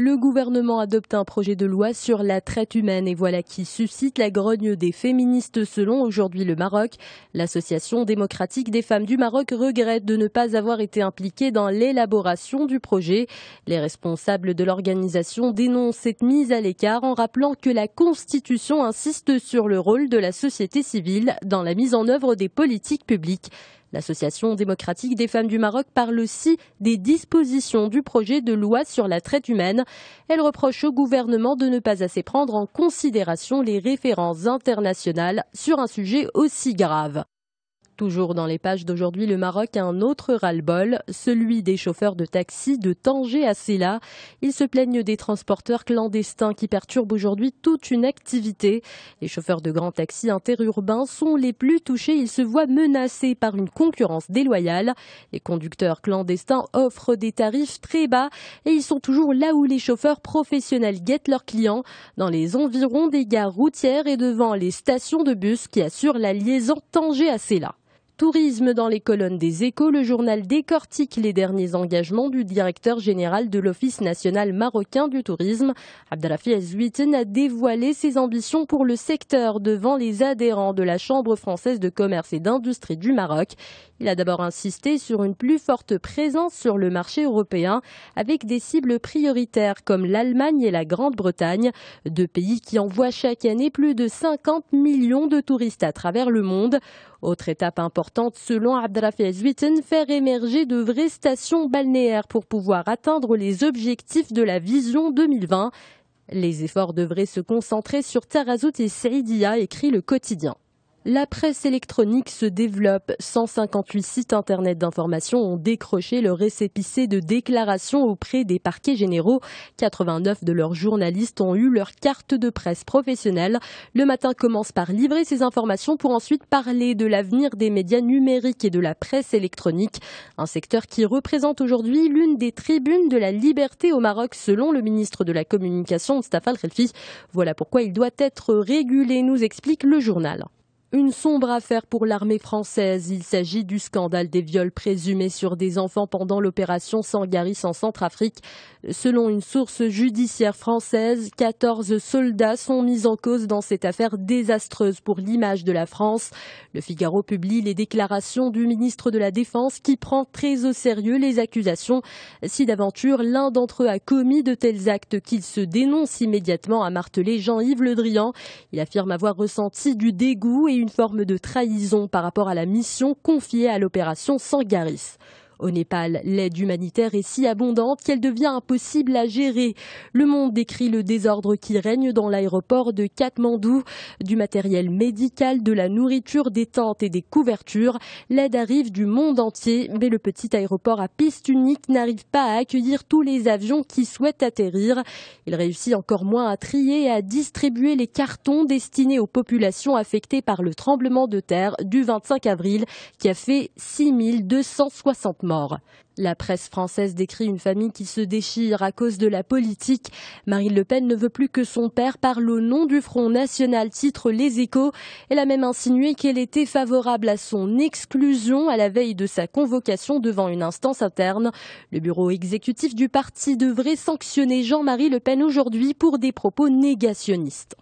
Le gouvernement adopte un projet de loi sur la traite humaine et voilà qui suscite la grogne des féministes selon aujourd'hui le Maroc. L'association démocratique des femmes du Maroc regrette de ne pas avoir été impliquée dans l'élaboration du projet. Les responsables de l'organisation dénoncent cette mise à l'écart en rappelant que la Constitution insiste sur le rôle de la société civile dans la mise en œuvre des politiques publiques. L'association démocratique des femmes du Maroc parle aussi des dispositions du projet de loi sur la traite humaine. Elle reproche au gouvernement de ne pas assez prendre en considération les références internationales sur un sujet aussi grave. Toujours dans les pages d'aujourd'hui, le Maroc a un autre ras-le-bol, celui des chauffeurs de taxi de Tanger à Sela. Ils se plaignent des transporteurs clandestins qui perturbent aujourd'hui toute une activité. Les chauffeurs de grands taxis interurbains sont les plus touchés. Ils se voient menacés par une concurrence déloyale. Les conducteurs clandestins offrent des tarifs très bas et ils sont toujours là où les chauffeurs professionnels guettent leurs clients, dans les environs des gares routières et devant les stations de bus qui assurent la liaison Tanger à Sela tourisme dans les colonnes des échos, le journal décortique les derniers engagements du directeur général de l'Office national marocain du tourisme. Abdelrafi Zouiten a dévoilé ses ambitions pour le secteur devant les adhérents de la Chambre française de commerce et d'industrie du Maroc. Il a d'abord insisté sur une plus forte présence sur le marché européen avec des cibles prioritaires comme l'Allemagne et la Grande-Bretagne, deux pays qui envoient chaque année plus de 50 millions de touristes à travers le monde. Autre étape importante, selon Abdrafez Witten, faire émerger de vraies stations balnéaires pour pouvoir atteindre les objectifs de la vision 2020. Les efforts devraient se concentrer sur Tarazout et Saïdia, écrit le quotidien. La presse électronique se développe. 158 sites internet d'information ont décroché le récépissé de déclarations auprès des parquets généraux. 89 de leurs journalistes ont eu leur carte de presse professionnelle. Le matin commence par livrer ces informations pour ensuite parler de l'avenir des médias numériques et de la presse électronique, un secteur qui représente aujourd'hui l'une des tribunes de la liberté au Maroc selon le ministre de la Communication, Staffan Voilà pourquoi il doit être régulé, nous explique le journal. Une sombre affaire pour l'armée française. Il s'agit du scandale des viols présumés sur des enfants pendant l'opération Sangaris en Centrafrique. Selon une source judiciaire française, 14 soldats sont mis en cause dans cette affaire désastreuse pour l'image de la France. Le Figaro publie les déclarations du ministre de la Défense qui prend très au sérieux les accusations. Si d'aventure l'un d'entre eux a commis de tels actes qu'il se dénonce immédiatement, a martelé Jean-Yves Le Drian. Il affirme avoir ressenti du dégoût et une forme de trahison par rapport à la mission confiée à l'opération Sangaris. Au Népal, l'aide humanitaire est si abondante qu'elle devient impossible à gérer. Le monde décrit le désordre qui règne dans l'aéroport de Katmandou. Du matériel médical, de la nourriture, des tentes et des couvertures. L'aide arrive du monde entier, mais le petit aéroport à piste unique n'arrive pas à accueillir tous les avions qui souhaitent atterrir. Il réussit encore moins à trier et à distribuer les cartons destinés aux populations affectées par le tremblement de terre du 25 avril qui a fait 6260 la presse française décrit une famille qui se déchire à cause de la politique. Marine Le Pen ne veut plus que son père parle au nom du Front National, titre Les Échos. Elle a même insinué qu'elle était favorable à son exclusion à la veille de sa convocation devant une instance interne. Le bureau exécutif du parti devrait sanctionner Jean-Marie Le Pen aujourd'hui pour des propos négationnistes.